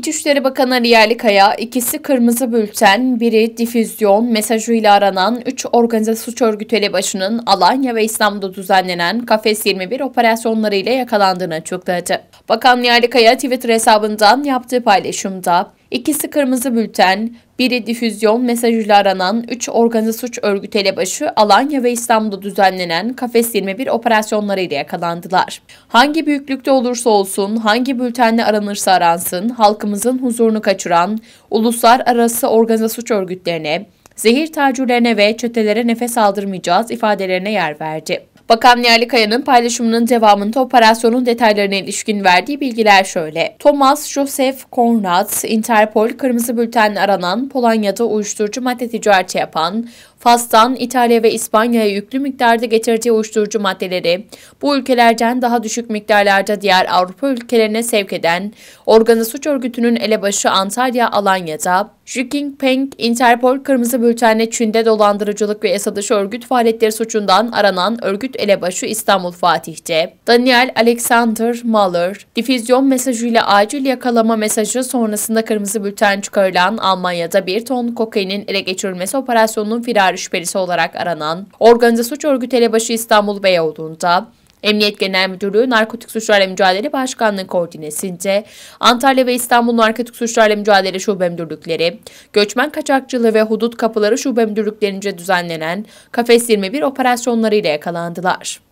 İçişleri Bakanı Ali Yerlikaya, ikisi kırmızı bülten, biri difüzyon mesajıyla aranan 3 organize suç örgütü elebaşının Alanya ve İstanbul'da düzenlenen Kafes 21 operasyonlarıyla yakalandığını açıkladı. Bakan Yerlikaya Twitter hesabından yaptığı paylaşımda, İkisi kırmızı bülten, biri difüzyon mesajıyla aranan 3 organize suç örgütü elebaşı Alanya ve İstanbul'da düzenlenen Kafes 21 ile yakalandılar. Hangi büyüklükte olursa olsun, hangi bültenle aranırsa aransın, halkımızın huzurunu kaçıran uluslararası organize suç örgütlerine, zehir tacirlerine ve çetelere nefes aldırmayacağız ifadelerine yer verdi. Bakan Yerlikaya'nın paylaşımının devamında operasyonun detaylarına ilişkin verdiği bilgiler şöyle. Thomas Joseph Konrad, Interpol Kırmızı Bülten aranan Polonya'da uyuşturucu madde ticareti yapan, Fas'tan İtalya ve İspanya'ya yüklü miktarda getirdiği uyuşturucu maddeleri, bu ülkelerden daha düşük miktarlarda diğer Avrupa ülkelerine sevk eden, organı suç örgütünün elebaşı Antalya, Alanya'da, Xi Jinping, Interpol Kırmızı Bülten'le Çin'de dolandırıcılık ve Esad dışı örgüt faaliyetleri suçundan aranan örgüt elebaşı İstanbul Fatih'te, Daniel Alexander Mahler, difüzyon mesajıyla acil yakalama mesajı sonrasında Kırmızı Bülten çıkarılan Almanya'da bir ton kokainin ele geçirilmesi operasyonunun firar şüphelisi olarak aranan organize suç örgüt elebaşı İstanbul Beyoğlu'nda, Emniyet Genel Müdürlüğü Narkotik Suçlarla Mücadele Başkanlığı koordinesinde Antalya ve İstanbul Narkotik Suçlarla Mücadele Şube Müdürlükleri, Göçmen Kaçakçılığı ve Hudut Kapıları Şube Müdürlüklerince düzenlenen Kafes 21 operasyonlarıyla yakalandılar.